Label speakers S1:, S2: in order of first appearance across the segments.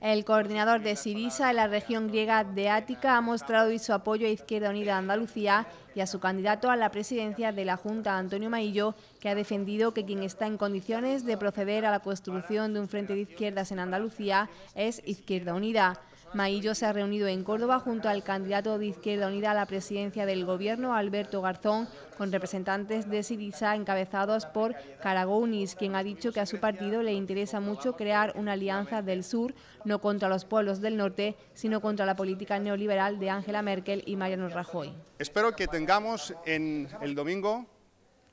S1: El pues, coordinador de Sirisa en la región griega de Ática ha mostrado su apoyo a Izquierda Unida Andalucía y a su candidato a la presidencia de la Junta, Antonio Maillo, que ha defendido que quien está en condiciones de proceder a la construcción de un frente de izquierdas en Andalucía es Izquierda Unida. Maillo se ha reunido en Córdoba junto al candidato de Izquierda Unida a la presidencia del Gobierno, Alberto Garzón, con representantes de Sirisa encabezados por Caragounis, quien ha dicho que a su partido le interesa mucho crear una alianza del sur, no contra los pueblos del norte, sino contra la política neoliberal de Angela Merkel y Mariano Rajoy. Espero que tengamos en el domingo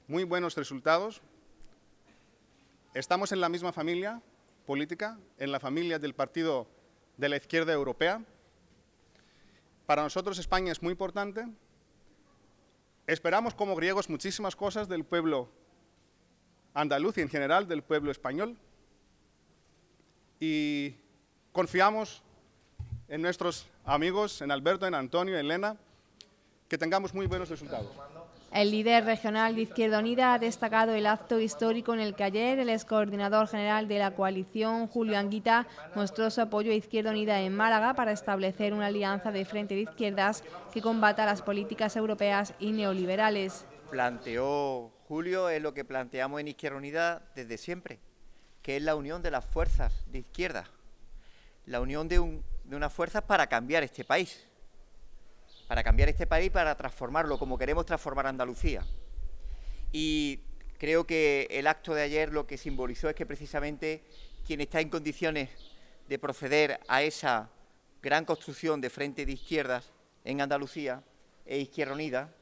S1: muy buenos resultados. Estamos en la misma familia política, en la familia del partido de la izquierda europea. Para nosotros España es muy importante. Esperamos como griegos muchísimas cosas del pueblo andaluz y en general del pueblo español. Y confiamos en nuestros amigos, en Alberto, en Antonio, en Elena, que tengamos muy buenos resultados. El líder regional de Izquierda Unida ha destacado el acto histórico en el que ayer el excoordinador general de la coalición, Julio Anguita, mostró su apoyo a Izquierda Unida en Málaga para establecer una alianza de frente de izquierdas que combata las políticas europeas y neoliberales. Planteó Julio es lo que planteamos en Izquierda Unida desde siempre, que es la unión de las fuerzas de izquierda, la unión de, de unas fuerzas para cambiar este país para cambiar este país, para transformarlo como queremos transformar Andalucía. Y creo que el acto de ayer lo que simbolizó es que precisamente quien está en condiciones de proceder a esa gran construcción de frente de izquierdas en Andalucía e Izquierda Unida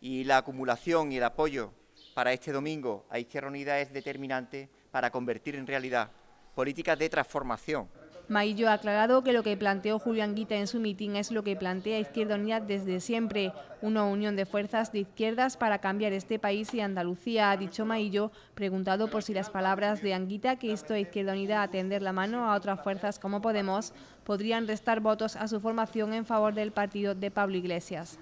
S1: y la acumulación y el apoyo para este domingo a Izquierda Unida es determinante para convertir en realidad políticas de transformación. Maillo ha aclarado que lo que planteó Julián Guita en su mitin es lo que plantea Izquierda Unida desde siempre, una unión de fuerzas de izquierdas para cambiar este país y Andalucía, ha dicho Maillo, preguntado por si las palabras de Anguita que esto a Izquierda Unida a tender la mano a otras fuerzas como Podemos podrían restar votos a su formación en favor del partido de Pablo Iglesias.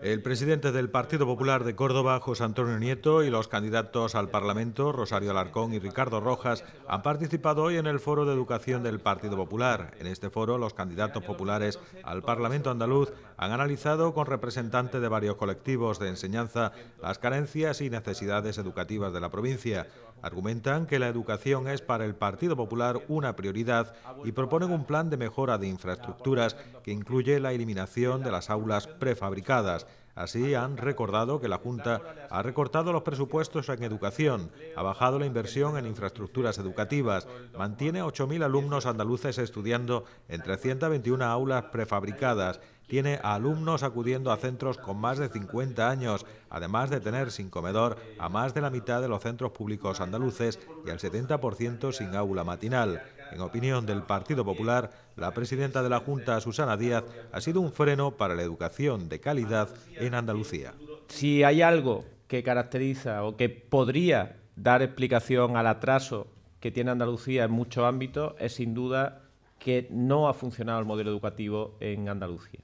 S2: El presidente del Partido Popular de Córdoba, José Antonio Nieto, y los candidatos al Parlamento, Rosario Alarcón y Ricardo Rojas, han participado hoy en el Foro de Educación del Partido Popular. En este foro, los candidatos populares al Parlamento andaluz han analizado con representantes de varios colectivos de enseñanza las carencias y necesidades educativas de la provincia. Argumentan que la educación es para el Partido Popular una prioridad y proponen un plan de mejora de infraestructuras que incluye la eliminación de las aulas prefabricadas, Así han recordado que la Junta ha recortado los presupuestos en educación, ha bajado la inversión en infraestructuras educativas, mantiene 8.000 alumnos andaluces estudiando en 321 aulas prefabricadas, tiene alumnos acudiendo a centros con más de 50 años, además de tener sin comedor a más de la mitad de los centros públicos andaluces y al 70% sin aula matinal. En opinión del Partido Popular, la presidenta de la Junta, Susana Díaz, ha sido un freno para la educación de calidad en Andalucía. Si hay algo que caracteriza o que podría dar explicación al atraso que tiene Andalucía en muchos ámbitos, es sin duda que no ha funcionado el modelo educativo en Andalucía,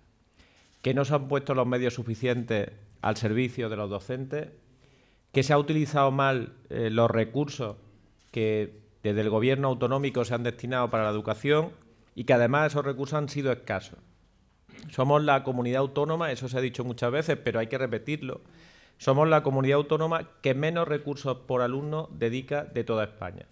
S2: que no se han puesto los medios suficientes al servicio de los docentes, que se ha utilizado mal eh, los recursos que desde el gobierno autonómico se han destinado para la educación y que además esos recursos han sido escasos. Somos la comunidad autónoma, eso se ha dicho muchas veces, pero hay que repetirlo. Somos la comunidad autónoma que menos recursos por alumno dedica de toda España.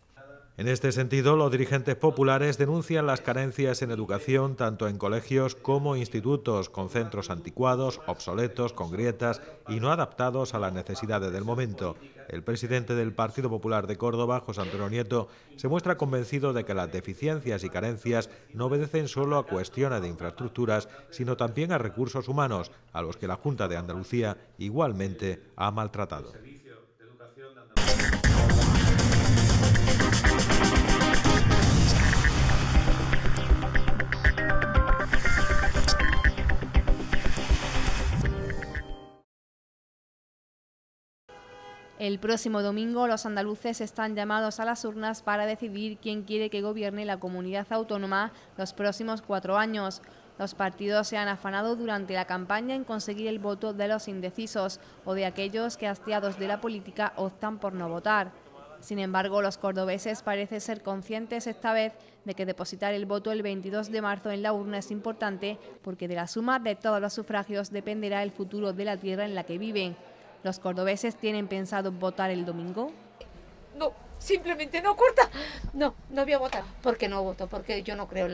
S2: En este sentido, los dirigentes populares denuncian las carencias en educación tanto en colegios como institutos, con centros anticuados, obsoletos, con grietas y no adaptados a las necesidades del momento. El presidente del Partido Popular de Córdoba, José Antonio Nieto, se muestra convencido de que las deficiencias y carencias no obedecen solo a cuestiones de infraestructuras, sino también a recursos humanos, a los que la Junta de Andalucía igualmente ha maltratado.
S1: El próximo domingo los andaluces están llamados a las urnas para decidir quién quiere que gobierne la comunidad autónoma los próximos cuatro años. Los partidos se han afanado durante la campaña en conseguir el voto de los indecisos o de aquellos que hastiados de la política optan por no votar. Sin embargo, los cordobeses parecen ser conscientes esta vez de que depositar el voto el 22 de marzo en la urna es importante porque de la suma de todos los sufragios dependerá el futuro de la tierra en la que viven. ¿Los cordobeses tienen pensado votar el domingo? No, simplemente no, corta. No, no voy a votar. porque no voto? Porque yo no creo en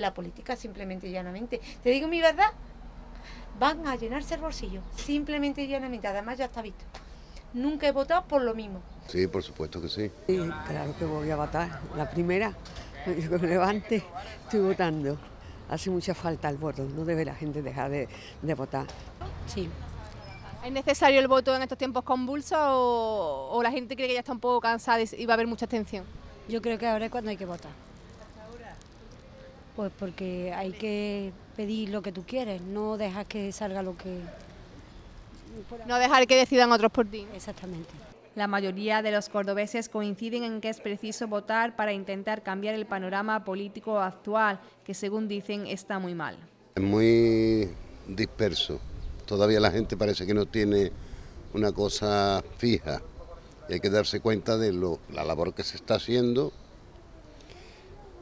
S1: la, política, simplemente y llanamente. Te digo mi verdad, van a llenarse el bolsillo, simplemente y llanamente. Además ya está visto. Nunca he votado por lo mismo.
S2: Sí, por supuesto que sí.
S1: claro que voy a votar. La primera, yo me levante, estoy votando. Hace mucha falta el voto, no debe la gente dejar de, de votar. Sí, ¿Es necesario el voto en estos tiempos convulsos o, la gente cree que ya está un poco cansada y va a haber mucha tensión. Yo creo que ahora es cuando hay que votar. Pues porque hay que pedir lo que tú quieres, no dejar que salga lo que... No dejar que decidan otros por ti. Exactamente. La mayoría de los cordobeses coinciden en que es preciso votar para intentar cambiar el panorama político actual, que según dicen está muy mal.
S2: Es muy disperso, Todavía la gente parece que no tiene una cosa fija. hay que darse cuenta de la labor que se está haciendo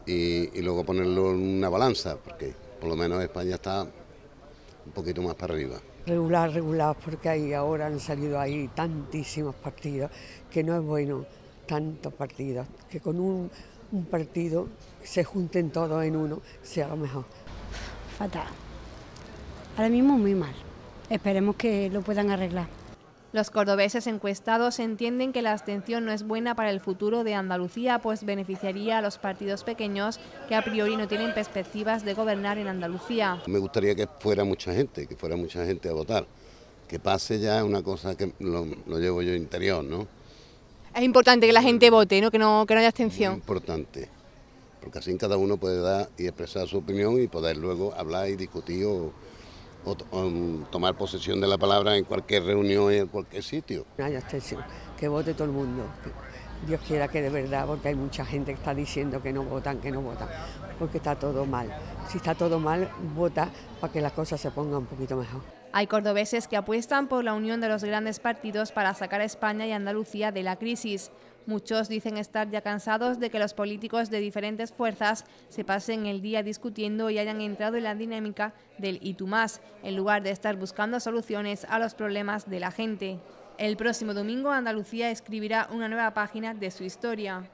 S2: y, luego ponerlo en una balanza, porque por lo menos España está un poquito más para arriba.
S1: Regular, regular, porque ahí ahora han salido ahí tantísimos partidos, que no es bueno tantos partidos, que con un, un partido se junten todos en uno, se haga mejor. Fatal. Ahora mismo muy mal esperemos que lo puedan arreglar. Los cordobeses encuestados entienden que la abstención no es buena para el futuro de Andalucía, pues beneficiaría a los partidos pequeños que a priori no tienen perspectivas de gobernar en Andalucía.
S2: Me gustaría que fuera mucha gente, que fuera mucha gente a votar. Que pase ya es una cosa que lo, llevo yo interior, ¿no?
S1: Es importante que la gente vote, ¿no? Que no, que no haya abstención. Es
S2: importante, porque así cada uno puede dar y expresar su opinión y poder luego hablar y discutir o o, um, tomar posesión de la palabra en cualquier reunión y en cualquier sitio.
S1: Ah, que vote todo el mundo. Dios quiera que de verdad, porque hay mucha gente que está diciendo que no votan, que no votan, porque está todo mal. Si está todo mal, vota para que las cosas se pongan un poquito mejor. Hay cordobeses que apuestan por la unión de los grandes partidos para sacar a España y Andalucía de la crisis. Muchos dicen estar ya cansados de que los políticos de diferentes fuerzas se pasen el día discutiendo y hayan entrado en la dinámica del y tú en lugar de estar buscando soluciones a los problemas de la gente. El próximo domingo Andalucía escribirá una nueva página de su historia.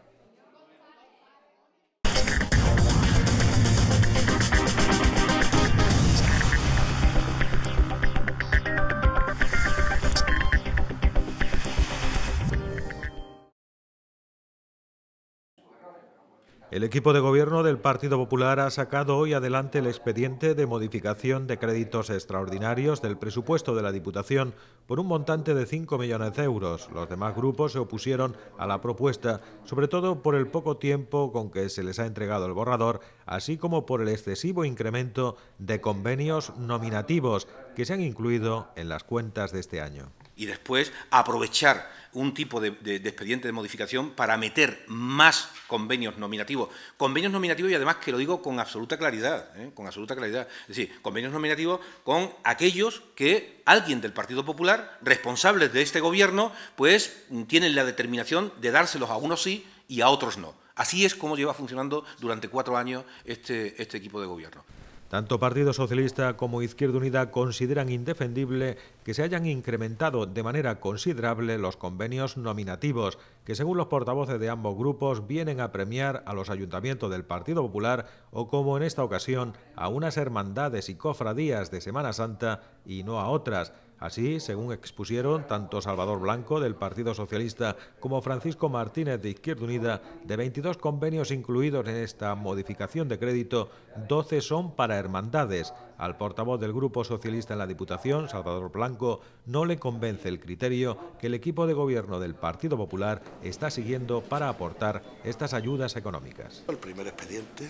S2: El equipo de gobierno del Partido Popular ha sacado hoy adelante el expediente de modificación de créditos extraordinarios del presupuesto de la Diputación por un montante de 5 millones de euros. Los demás grupos se opusieron a la propuesta, sobre todo por el poco tiempo con que se les ha entregado el borrador, así como por el excesivo incremento de convenios nominativos que se han incluido en las cuentas de este año y después aprovechar un tipo de, expediente de modificación para meter más convenios nominativos. Convenios nominativos y además que lo digo con absoluta claridad, ¿eh? con absoluta claridad. Es decir, convenios nominativos con aquellos que alguien del Partido Popular, responsables de este gobierno, pues mm, tienen la determinación de dárselos a unos sí y a otros no. Así es como lleva funcionando durante cuatro años este, este equipo de gobierno. Tanto Partido Socialista como Izquierda Unida consideran indefendible que se hayan incrementado de manera considerable los convenios nominativos, que según los portavoces de ambos grupos vienen a premiar a los ayuntamientos del Partido Popular o como en esta ocasión a unas hermandades y cofradías de Semana Santa y no a otras Así, según expusieron tanto Salvador Blanco del Partido Socialista como Francisco Martínez de Izquierda Unida, de 22 convenios incluidos en esta modificación de crédito, 12 son para hermandades. Al portavoz del Grupo Socialista en la Diputación, Salvador Blanco, no le convence el criterio que el equipo de gobierno del Partido Popular está siguiendo para aportar estas ayudas económicas. El primer expediente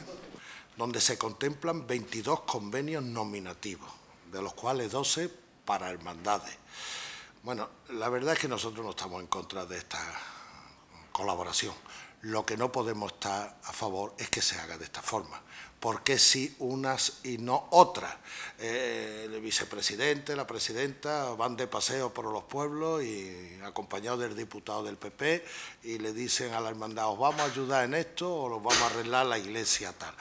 S2: donde se contemplan 22 convenios nominativos, de los cuales 12 para hermandades. Bueno, la verdad es que nosotros no estamos en contra de esta colaboración. Lo que no podemos estar a favor es que se haga de esta forma. porque si unas y no otras? Eh, el vicepresidente, la presidenta van de paseo por los pueblos y acompañados del diputado del PP y le dicen a la hermandad, vamos a ayudar en esto o los vamos a arreglar la iglesia tal.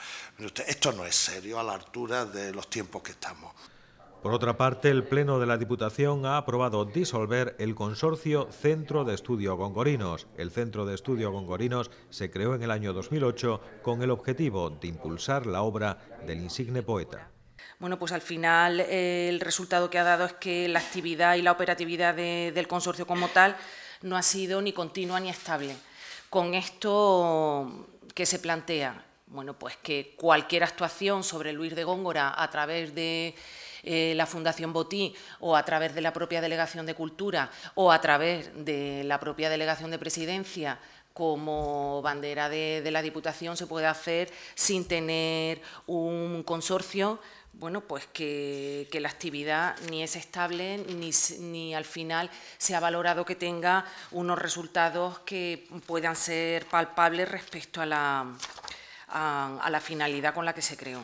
S2: Esto no es serio a la altura de los tiempos que estamos. Por otra parte, el Pleno de la Diputación ha aprobado disolver el consorcio Centro de Estudio Gongorinos. El Centro de Estudio Gongorinos se creó en el año 2008 con el objetivo de impulsar la obra del insigne poeta.
S1: Bueno, pues al final eh, el resultado que ha dado es que la actividad y la operatividad del consorcio como tal no ha sido ni continua ni estable. Con esto que se plantea, bueno, pues que cualquier actuación sobre Luis de Góngora a través de eh, la Fundación Botí o a través de la propia Delegación de Cultura o a través de la propia Delegación de Presidencia como bandera de, la Diputación se puede hacer sin tener un consorcio bueno, pues que, la actividad ni es estable ni, al final se ha valorado que tenga unos resultados que puedan ser palpables respecto a la finalidad con la que se creó.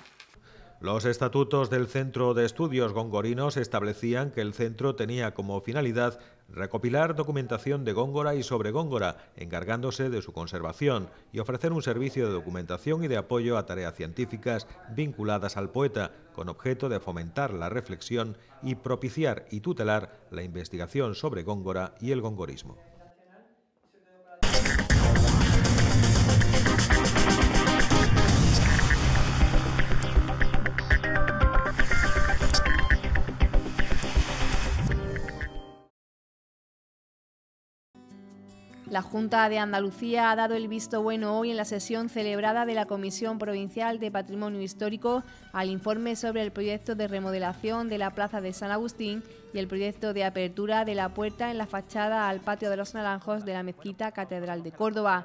S2: Los estatutos del Centro de Estudios Gongorinos establecían que el centro tenía como finalidad recopilar documentación de Góngora y sobre Góngora, encargándose de su conservación y ofrecer un servicio de documentación y de apoyo a tareas científicas vinculadas al poeta, con objeto de fomentar la reflexión y propiciar y tutelar la investigación sobre Góngora y el gongorismo.
S1: La Junta de Andalucía ha dado el visto bueno hoy en la sesión celebrada de la Comisión Provincial de Patrimonio Histórico al informe sobre el proyecto de remodelación de la Plaza de San Agustín y el proyecto de apertura de la puerta en la fachada al Patio de los Naranjos de la Mezquita Catedral de Córdoba.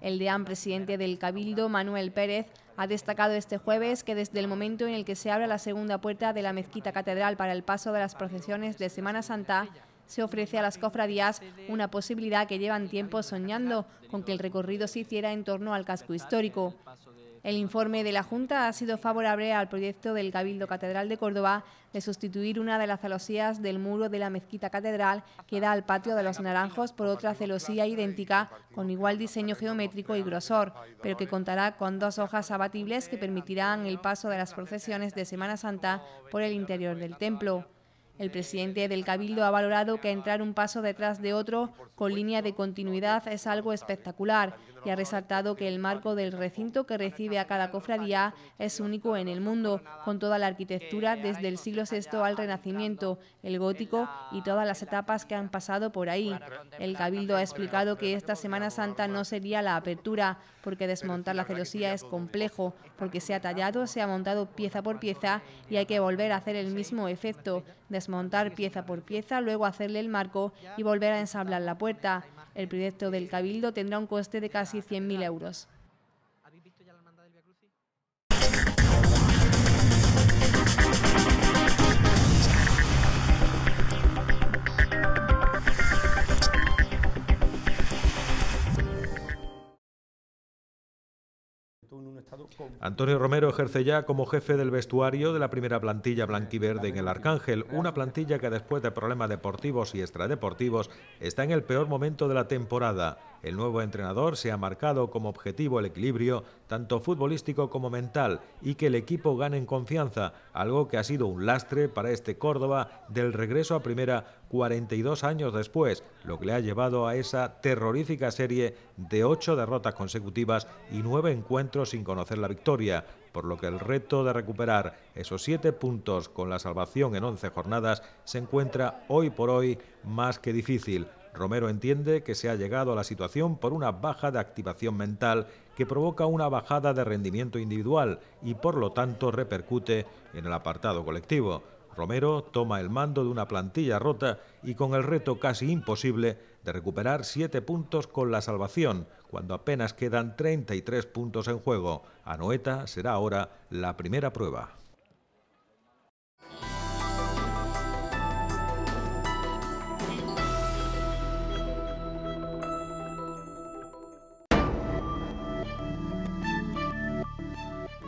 S1: El deán presidente del Cabildo, Manuel Pérez, ha destacado este jueves que desde el momento en el que se abre la segunda puerta de la Mezquita Catedral para el paso de las procesiones de Semana Santa, se ofrece a las cofradías una posibilidad que llevan tiempo soñando con que el recorrido se hiciera en torno al casco histórico. El informe de la Junta ha sido favorable al proyecto del Cabildo Catedral de Córdoba de sustituir una de las celosías del muro de la mezquita catedral que da al patio de los Naranjos por otra celosía idéntica con igual diseño geométrico y grosor, pero que contará con dos hojas abatibles que permitirán el paso de las procesiones de Semana Santa por el interior del templo. El presidente del Cabildo ha valorado que entrar un paso detrás de otro con línea de continuidad es algo espectacular y ha resaltado que el marco del recinto que recibe a cada cofradía es único en el mundo, con toda la arquitectura desde el siglo VI al Renacimiento, el gótico y todas las etapas que han pasado por ahí. El Cabildo ha explicado que esta Semana Santa no sería la apertura, porque desmontar la celosía es complejo, porque se ha tallado, se ha montado pieza por pieza y hay que volver a hacer el mismo efecto, desmontar pieza por pieza, luego hacerle el marco y volver a ensamblar la puerta. El proyecto del Cabildo tendrá un coste de casi 100.000 euros.
S2: Antonio Romero ejerce ya como jefe del vestuario de la primera plantilla blanquiverde en el Arcángel, una plantilla que después de problemas deportivos y extradeportivos está en el peor momento de la temporada. El nuevo entrenador se ha marcado como objetivo el equilibrio, tanto futbolístico como mental, y que el equipo gane en confianza, algo que ha sido un lastre para este Córdoba del regreso a primera 42 años después, lo que le ha llevado a esa terrorífica serie de ocho derrotas consecutivas y nueve encuentros sin conocer la victoria, por lo que el reto de recuperar esos siete puntos con la salvación en 11 jornadas se encuentra hoy por hoy más que difícil. Romero entiende que se ha llegado a la situación por una baja de activación mental que provoca una bajada de rendimiento individual y por lo tanto repercute en el apartado colectivo. Romero toma el mando de una plantilla rota y con el reto casi imposible de recuperar siete puntos con la salvación, cuando apenas quedan 33 puntos en juego. Anoeta será ahora la primera prueba.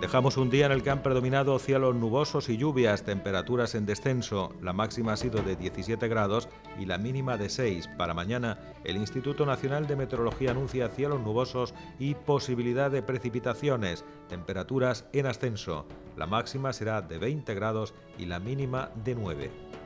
S2: Dejamos un día en el que han predominado cielos nubosos y lluvias, temperaturas en descenso. La máxima ha sido de 17 grados y la mínima de 6. Para mañana, el Instituto Nacional de Meteorología anuncia cielos nubosos y posibilidad de precipitaciones, temperaturas en ascenso. La máxima será de 20 grados y la mínima de 9.